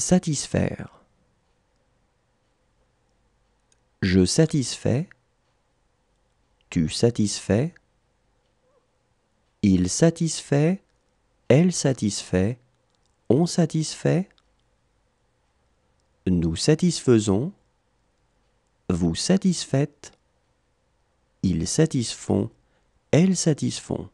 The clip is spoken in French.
Satisfaire. Je satisfais. Tu satisfais. Il satisfait. Elle satisfait. On satisfait. Nous satisfaisons. Vous satisfaites. Ils satisfont. Elles satisfont.